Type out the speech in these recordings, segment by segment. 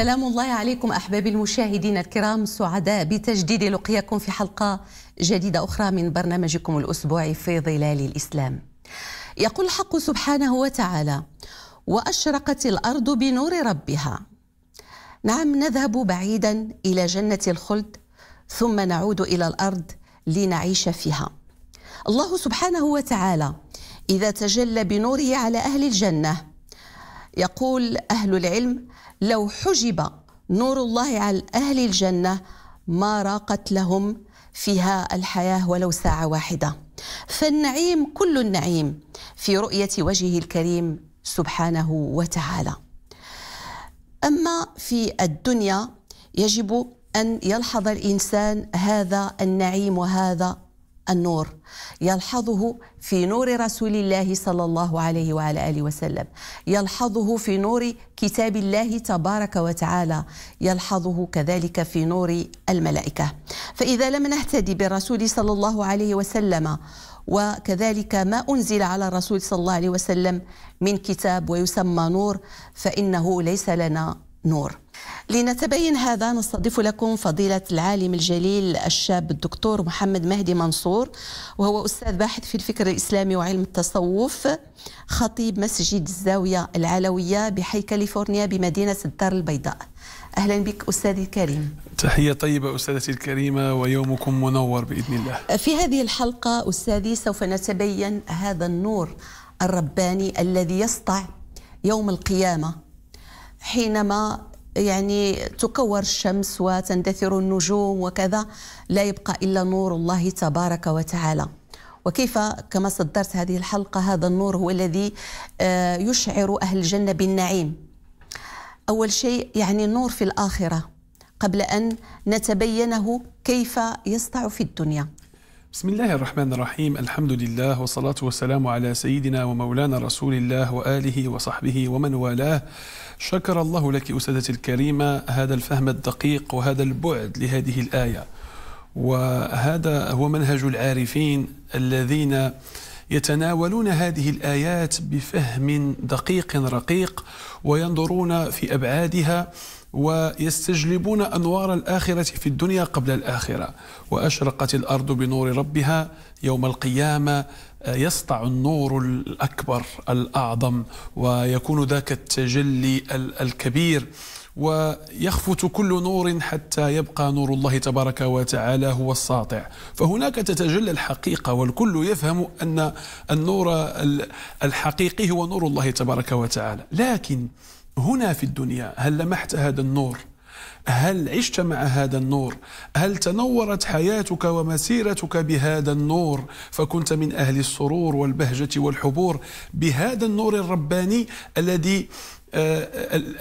سلام الله عليكم أحبابي المشاهدين الكرام سعداء بتجديد لقياكم في حلقة جديدة أخرى من برنامجكم الأسبوعي في ظلال الإسلام يقول الحق سبحانه وتعالى وأشرقت الأرض بنور ربها نعم نذهب بعيدا إلى جنة الخلد ثم نعود إلى الأرض لنعيش فيها الله سبحانه وتعالى إذا تجلى بنوره على أهل الجنة يقول أهل العلم لو حجب نور الله عن أهل الجنة ما راقت لهم فيها الحياة ولو ساعة واحدة فالنعيم كل النعيم في رؤية وجهه الكريم سبحانه وتعالى أما في الدنيا يجب أن يلحظ الإنسان هذا النعيم وهذا النور يلحظه في نور رسول الله صلى الله عليه وعلى اله وسلم يلحظه في نور كتاب الله تبارك وتعالى يلحظه كذلك في نور الملائكه فاذا لم نهتدي بالرسول صلى الله عليه وسلم وكذلك ما انزل على الرسول صلى الله عليه وسلم من كتاب ويسمى نور فانه ليس لنا نور لنتبين هذا نستضيف لكم فضيلة العالم الجليل الشاب الدكتور محمد مهدي منصور وهو أستاذ باحث في الفكر الإسلامي وعلم التصوف خطيب مسجد الزاوية العلوية بحي كاليفورنيا بمدينة الدار البيضاء اهلا بك استاذي الكريم تحيه طيبه استاذتي الكريمه ويومكم منور باذن الله في هذه الحلقه استاذي سوف نتبين هذا النور الرباني الذي يسطع يوم القيامه حينما يعني تكور الشمس وتندثر النجوم وكذا لا يبقى إلا نور الله تبارك وتعالى وكيف كما صدرت هذه الحلقة هذا النور هو الذي آه، يشعر أهل الجنة بالنعيم أول شيء يعني النور في الآخرة قبل أن نتبينه كيف يسطع في الدنيا بسم الله الرحمن الرحيم الحمد لله والصلاة والسلام على سيدنا ومولانا رسول الله وآله وصحبه ومن والاه شكر الله لك أسدتي الكريمة هذا الفهم الدقيق وهذا البعد لهذه الآية وهذا هو منهج العارفين الذين يتناولون هذه الآيات بفهم دقيق رقيق وينظرون في أبعادها ويستجلبون أنوار الآخرة في الدنيا قبل الآخرة وأشرقت الأرض بنور ربها يوم القيامة آه، يسطع النور الأكبر الأعظم ويكون ذاك التجلي الكبير ويخفت كل نور حتى يبقى نور الله تبارك وتعالى هو الساطع فهناك تتجلى الحقيقة والكل يفهم أن النور الحقيقي هو نور الله تبارك وتعالى لكن هنا في الدنيا هل لمحت هذا النور هل عشت مع هذا النور هل تنورت حياتك ومسيرتك بهذا النور فكنت من اهل السرور والبهجه والحبور بهذا النور الرباني الذي آه،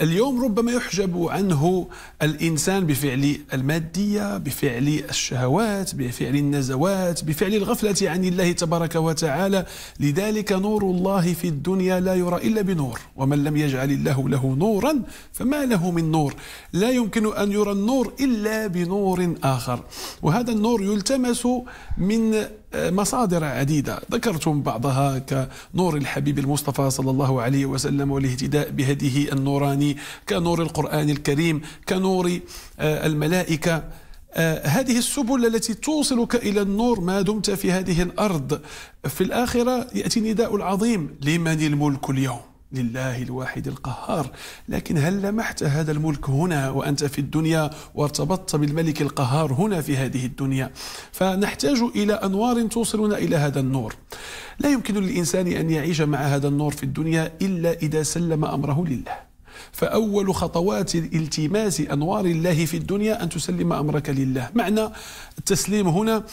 اليوم ربما يحجب عنه الانسان بفعل الماديه بفعل الشهوات بفعل النزوات بفعل الغفله عن الله تبارك وتعالى لذلك نور الله في الدنيا لا يرى الا بنور ومن لم يجعل الله له نورا فما له من نور لا يمكن ان يرى النور الا بنور اخر وهذا النور يلتمس من مصادر عديدة ذكرتم بعضها كنور الحبيب المصطفى صلى الله عليه وسلم والاهتداء بهديه النوراني كنور القرآن الكريم كنور آه، الملائكة آه، هذه السبل التي توصلك إلى النور ما دمت في هذه الأرض في الآخرة يأتي نداء العظيم لمن الملك اليوم لله الواحد القهار لكن هل لمحت هذا الملك هنا وأنت في الدنيا وارتبطت بالملك القهار هنا في هذه الدنيا فنحتاج إلى أنوار توصلنا إلى هذا النور لا يمكن للإنسان أن يعيش مع هذا النور في الدنيا إلا إذا سلم أمره لله فأول خطوات التماس أنوار الله في الدنيا أن تسلم أمرك لله معنى التسليم هنا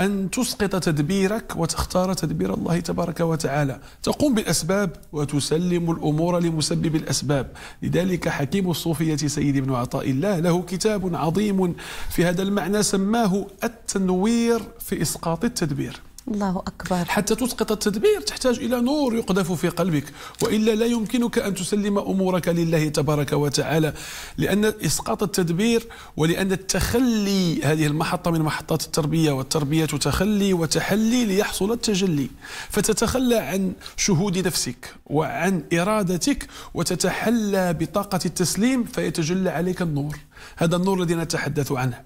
أن تسقط تدبيرك وتختار تدبير الله تبارك وتعالى تقوم بالأسباب وتسلم الأمور لمسبب الأسباب لذلك حكيم الصوفية سيد بن عطاء الله له كتاب عظيم في هذا المعنى سماه التنوير في إسقاط التدبير الله أكبر حتى تسقط التدبير تحتاج إلى نور يقذف في قلبك وإلا لا يمكنك أن تسلم أمورك لله تبارك وتعالى لأن إسقاط التدبير ولأن التخلي هذه المحطة من محطات التربية والتربية تخلي وتحلي ليحصل التجلي فتتخلى عن شهود نفسك وعن إرادتك وتتحلى بطاقة التسليم فيتجلى عليك النور هذا النور الذي نتحدث عنه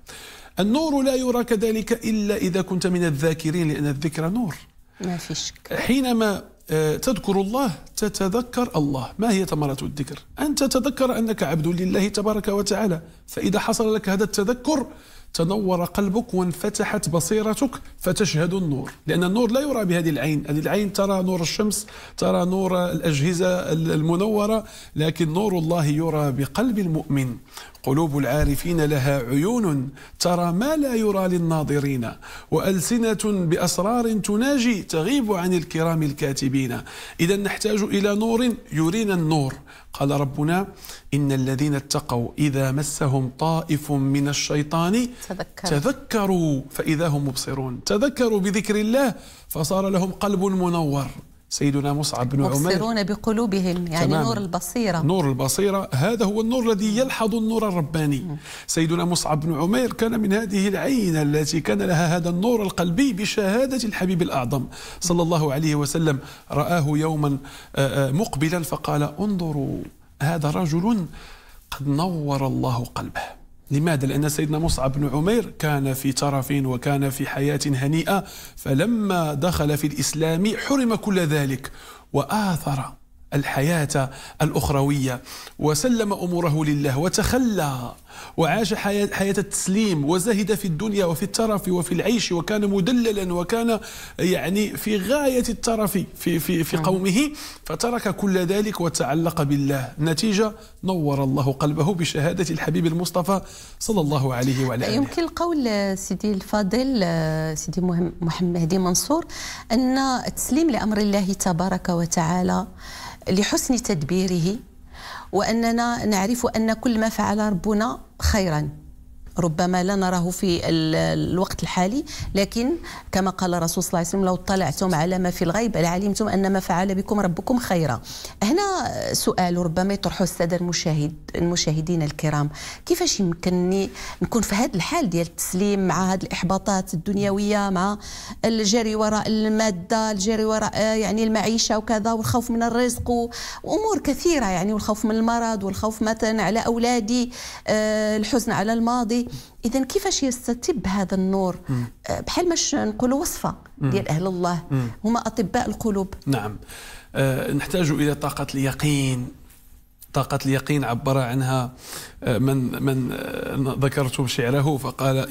النور لا يرى كذلك إلا إذا كنت من الذاكرين لأن الذكر نور ما في شك حينما آه، تذكر الله تتذكر الله ما هي ثمرة الذكر أن تتذكر أنك عبد لله تبارك وتعالى فإذا حصل لك هذا التذكر تنور قلبك وانفتحت بصيرتك فتشهد النور لأن النور لا يرى بهذه العين هذه العين ترى نور الشمس ترى نور الأجهزة المنورة لكن نور الله يرى بقلب المؤمن قلوب العارفين لها عيون ترى ما لا يرى للناظرين وألسنة بأسرار تناجي تغيب عن الكرام الكاتبين إذا نحتاج إلى نور يرينا النور قال ربنا إن الذين اتقوا إذا مسهم طائف من الشيطان تذكر. تذكروا فإذا هم مبصرون تذكروا بذكر الله فصار لهم قلب منور سيدنا مصعب بن عمير مبصرون بقلوبهم يعني تماماً. نور البصيرة نور البصيرة هذا هو النور الذي يلحظ النور الرباني سيدنا مصعب بن عمير كان من هذه العينة التي كان لها هذا النور القلبي بشهادة الحبيب الأعظم صلى الله عليه وسلم رآه يوما آه، آه، مقبلا فقال انظروا هذا رجل قد نور الله قلبه لماذا؟ لأن سيدنا مصعب بن عمير كان في ترف وكان في حياة هنيئة فلما دخل في الإسلام حرم كل ذلك وآثر الحياة الأخروية وسلم أموره لله وتخلى وعاش حياة, التسليم وزهد في الدنيا وفي الترف وفي العيش وكان مدللا وكان يعني في غاية الترف في, في, في نعم. قومه فترك كل ذلك وتعلق بالله نتيجة نور الله قلبه بشهادة الحبيب المصطفى صلى الله عليه وعلى آله يمكن القول سيدي الفاضل آه، سيدي محمد منصور أن التسليم لأمر الله تبارك وتعالى لحسن تدبيره وأننا نعرف أن كل ما فعل ربنا خيرا ربما لا نراه في الوقت الحالي لكن كما قال الرسول صلى الله عليه وسلم لو اطلعتم على ما في الغيب لعلمتم أن ما فعل بكم ربكم خيرا هنا سؤال ربما يطرحه السادة المشاهد المشاهدين الكرام كيفاش يمكنني نكون في هذا الحال ديال التسليم مع هذه الإحباطات الدنيوية مع الجري وراء المادة الجري وراء آه، يعني المعيشة وكذا والخوف من الرزق وأمور كثيرة يعني والخوف من المرض والخوف مثلا على أولادي آه، الحزن على الماضي اذا كيفاش يستتب هذا النور آه، بحال ماش نقولوا وصفه ديال اهل الله هما اطباء القلوب نعم أه نحتاج الى طاقه اليقين طاقة اليقين عبر عنها آه، من من آه، ذكرت شعره فقال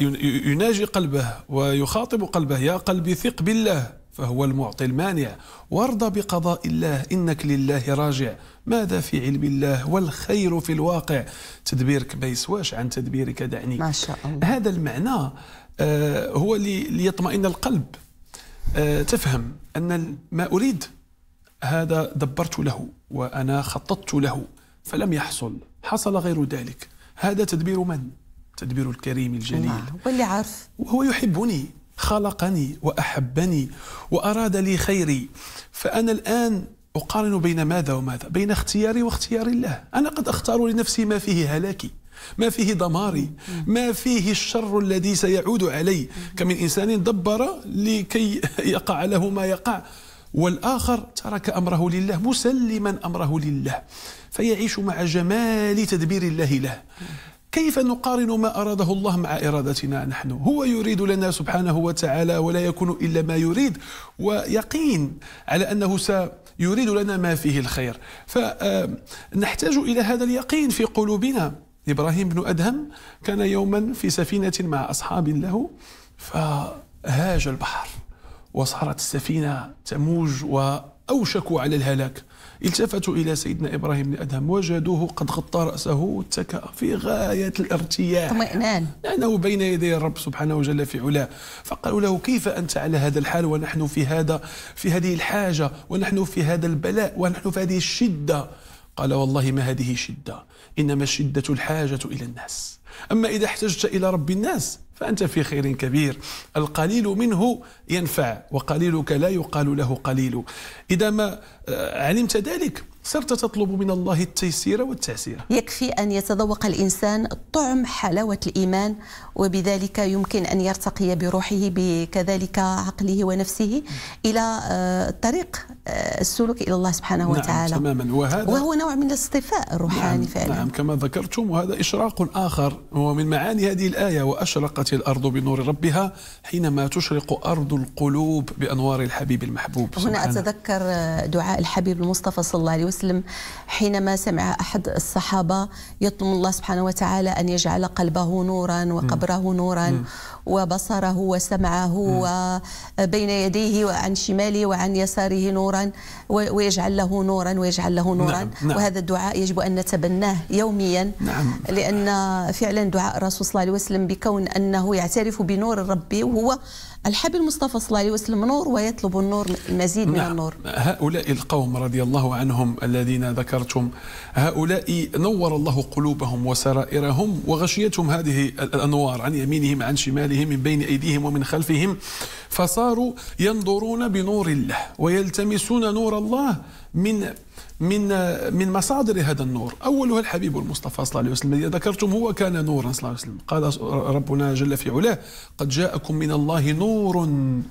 يناجي قلبه ويخاطب قلبه يا قلبي ثق بالله فهو المعطي المانع وارضى بقضاء الله إنك لله راجع ماذا في علم الله والخير في الواقع تدبيرك ما يسواش عن تدبيرك دعني ما شاء الله هذا المعنى آه، هو ليطمئن القلب آه، تفهم أن ما أريد هذا دبرت له وأنا خططت له فلم يحصل حصل غير ذلك هذا تدبير من؟ تدبير الكريم الجليل نعم، واللي عارف وهو يحبني خلقني واحبني واراد لي خيري فانا الان اقارن بين ماذا وماذا بين اختياري واختيار الله انا قد اختار لنفسي ما فيه هلاكي ما فيه دماري ما فيه الشر الذي سيعود علي كمن انسان دبر لكي يقع له ما يقع والآخر ترك أمره لله مسلما أمره لله فيعيش مع جمال تدبير الله له كيف نقارن ما أراده الله مع إرادتنا نحن هو يريد لنا سبحانه وتعالى ولا يكون إلا ما يريد ويقين على أنه سيريد لنا ما فيه الخير فنحتاج آه، إلى هذا اليقين في قلوبنا إبراهيم بن أدهم كان يوما في سفينة مع أصحاب له فهاج البحر وصارت السفينة تموج و أوشكوا على الهلاك التفتوا إلى سيدنا إبراهيم بن أدهم وجدوه قد غطى رأسه واتكأ في غاية الارتياح اطمئنان لأنه بين يدي الرب سبحانه وجل في علاه فقالوا له كيف أنت على هذا الحال ونحن في هذا في هذه الحاجة ونحن في هذا البلاء ونحن في هذه الشدة قال والله ما هذه شدة إنما الشدة الحاجة إلى الناس أما إذا احتجت إلى رب الناس فأنت في خير كبير القليل منه ينفع وقليلك لا يقال له قليل إذا ما آه، علمت ذلك صرت تطلب من الله التيسير والتعسير يكفي أن يتذوق الإنسان طعم حلاوة الإيمان وبذلك يمكن أن يرتقي بروحه بكذلك عقله ونفسه إلى آه، طريق آه، السلوك إلى الله سبحانه نعم وتعالى تماما وهذا وهو نوع من الاصطفاء الروحاني نعم فعلا نعم كما ذكرتم وهذا إشراق آخر هو من معاني هذه الآية وأشرقت الأرض بنور ربها حينما تشرق أرض القلوب بأنوار الحبيب المحبوب هنا سبحانه. أتذكر آه، دعاء الحبيب المصطفى صلى الله عليه وسلم وسلم حينما سمع أحد الصحابة يطلب الله سبحانه وتعالى أن يجعل قلبه نورا وقبره نورا وبصره وسمعه وبين يديه وعن شماله وعن يساره نورا ويجعل له نورا ويجعل له نورا نعم. نعم. وهذا الدعاء يجب أن نتبناه يوميا نعم. لأن فعلا دعاء الرسول صلى الله عليه وسلم بكون أنه يعترف بنور الرب وهو الحبي المصطفى صلى الله عليه وسلم نور ويطلب النور المزيد نعم. من النور هؤلاء القوم رضي الله عنهم الذين ذكرتم هؤلاء نور الله قلوبهم وسرائرهم وغشيتهم هذه الأنوار عن يمينهم عن شمالهم شمالهم من بين أيديهم ومن خلفهم فصاروا ينظرون بنور الله ويلتمسون نور الله من من من مصادر هذا النور اولها الحبيب المصطفى صلى الله عليه وسلم الذي ذكرتم هو كان نورا صلى الله عليه وسلم قال ربنا جل في علاه قد جاءكم من الله نور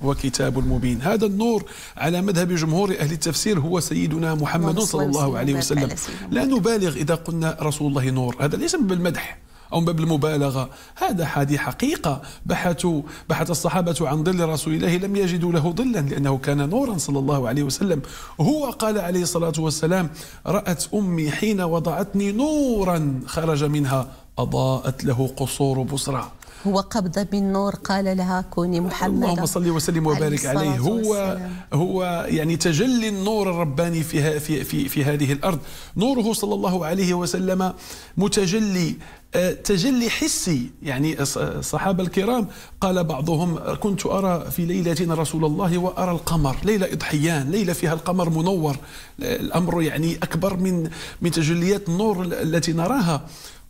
وكتاب مبين هذا النور على مذهب جمهور اهل التفسير هو سيدنا محمد صلى الله عليه وسلم لا نبالغ اذا قلنا رسول الله نور هذا ليس بالمدح أو من باب المبالغة هذا هذه حقيقة بحثوا بحث الصحابة عن ظل رسول الله لم يجدوا له ظلا لأنه كان نورا صلى الله عليه وسلم هو قال عليه الصلاة والسلام رأت أمي حين وضعتني نورا خرج منها أضاءت له قصور بصرى هو قبضة بالنور قال لها كوني محمد اللهم صل وسلم وبارك عليه, عليه. هو والسلام. هو يعني تجلي النور الرباني في في في, في هذه الارض نوره صلى الله عليه وسلم متجلي آه، تجلي حسي يعني الصحابة الكرام قال بعضهم كنت أرى في ليلة رسول الله وأرى القمر ليلة إضحيان ليلة فيها القمر منور الأمر يعني أكبر من من تجليات النور التي نراها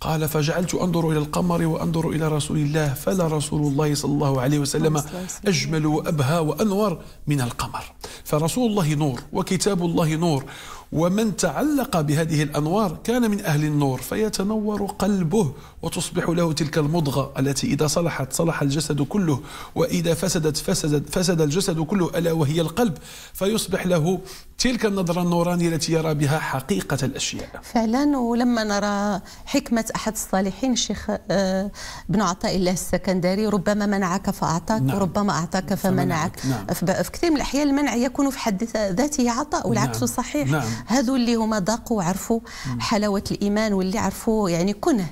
قال فجعلت أنظر إلى القمر وأنظر إلى رسول الله فلا رسول الله صلى الله عليه وسلم أجمل وأبهى وأنور من القمر فرسول الله نور وكتاب الله نور ومن تعلق بهذه الانوار كان من اهل النور فيتنور قلبه وتصبح له تلك المضغه التي اذا صلحت صلح الجسد كله واذا فسدت فسد فسد الجسد كله الا وهي القلب فيصبح له تلك النظره النورانيه التي يرى بها حقيقه الاشياء. فعلا ولما نرى حكمه احد الصالحين الشيخ آه، بن عطاء الله السكندري ربما منعك فاعطاك نعم. وربما اعطاك فمنعك, فمنعك. نعم. في كثير من الاحيان المنع يكون في حد ذاته عطاء والعكس نعم. صحيح. نعم. هذو اللي هما ذاقوا وعرفوا حلاوه الايمان واللي عرفوا يعني كنه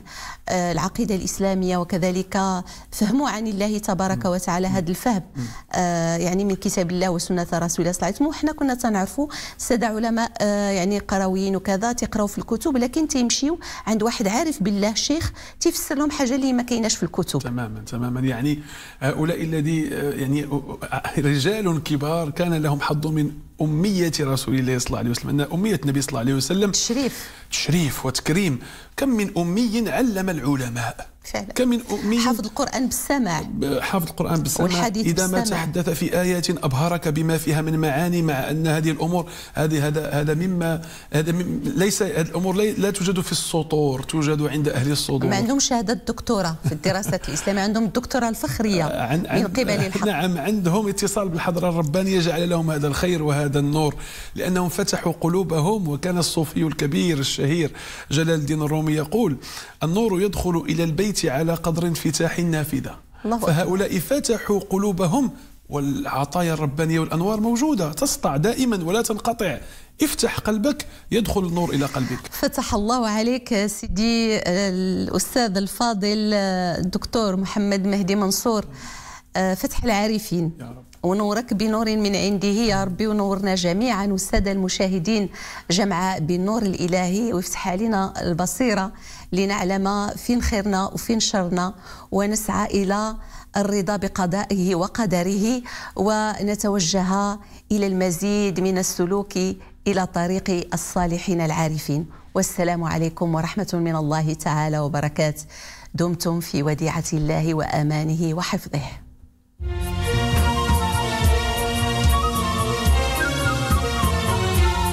آه، العقيده الاسلاميه وكذلك فهموا عن الله تبارك وتعالى هذا الفهم آه، يعني من كتاب الله وسنه رسول الله صلى الله عليه وسلم وحنا كنا تنعرفوا الساده علماء آه، يعني قرويين وكذا تقراو في الكتب لكن تيمشيو عند واحد عارف بالله شيخ تيفسر لهم حاجه اللي ما كايناش في الكتب تماما تماما يعني هؤلاء الذي يعني رجال كبار كان لهم حظ من اميه رسول الله صلى الله عليه وسلم ان اميه النبي صلى الله عليه وسلم تشريف تشريف وتكريم كم من أمي علم العلماء فعلا. كم من أمي حافظ القرآن بالسماع حافظ القرآن بالسماع إذا ما تحدث في آيات أبهرك بما فيها من معاني مع أن هذه الأمور هذه هذا هذا مما هذا مم ليس هذه الأمور لا توجد في السطور توجد عند أهل الصدور ما عندهم شهادة دكتورة في الدراسات الإسلامية عندهم الدكتوراه الفخرية عن آه، عن من قبل الحق نعم عندهم اتصال بالحضرة الربانية جعل لهم هذا الخير وهذا النور لأنهم فتحوا قلوبهم وكان الصوفي الكبير الشهير جلال الدين الرومي يقول النور يدخل إلى البيت على قدر انفتاح النافذة فهؤلاء فتحوا قلوبهم والعطايا الربانية والأنوار موجودة تسطع دائما ولا تنقطع افتح قلبك يدخل النور إلى قلبك فتح الله عليك سيدي الأستاذ الفاضل الدكتور محمد مهدي منصور آه، فتح العارفين يا رب. ونورك بنور من عنده يا ربي ونورنا جميعا والساده المشاهدين جمعاء بالنور الالهي ويفتح علينا البصيره لنعلم فين خيرنا وفين شرنا ونسعى الى الرضا بقضائه وقدره ونتوجه الى المزيد من السلوك الى طريق الصالحين العارفين والسلام عليكم ورحمه من الله تعالى وبركاته دمتم في وديعه الله وامانه وحفظه